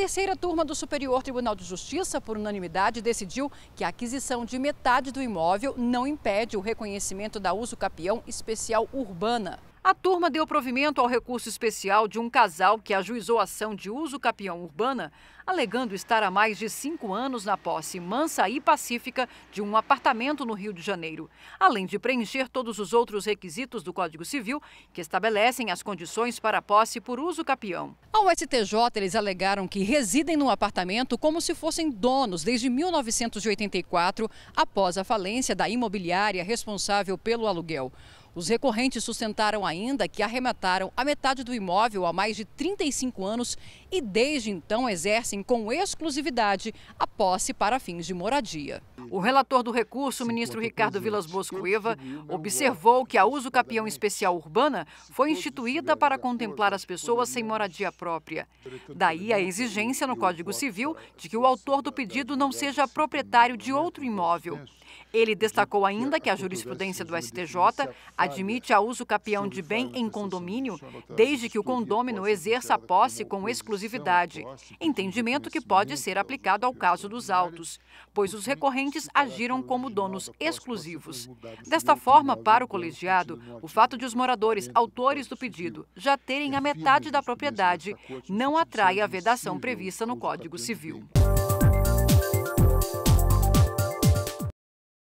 terceira turma do Superior Tribunal de Justiça, por unanimidade, decidiu que a aquisição de metade do imóvel não impede o reconhecimento da uso capião especial urbana. A turma deu provimento ao recurso especial de um casal que ajuizou ação de uso capião urbana, alegando estar há mais de cinco anos na posse mansa e pacífica de um apartamento no Rio de Janeiro, além de preencher todos os outros requisitos do Código Civil que estabelecem as condições para a posse por uso capião. Ao STJ, eles alegaram que residem no apartamento como se fossem donos desde 1984, após a falência da imobiliária responsável pelo aluguel. Os recorrentes sustentaram ainda que arremataram a metade do imóvel há mais de 35 anos e desde então exercem com exclusividade a posse para fins de moradia. O relator do recurso, o ministro Ricardo Vilas Eva, observou que a uso capião especial urbana foi instituída para contemplar as pessoas sem moradia própria. Daí a exigência no Código Civil de que o autor do pedido não seja proprietário de outro imóvel. Ele destacou ainda que a jurisprudência do STJ admite a uso capião de bem em condomínio, desde que o condômino exerça a posse com exclusividade, entendimento que pode ser aplicado ao caso dos autos, pois os recorrentes agiram como donos exclusivos. Desta forma, para o colegiado, o fato de os moradores autores do pedido já terem a metade da propriedade não atrai a vedação prevista no Código Civil.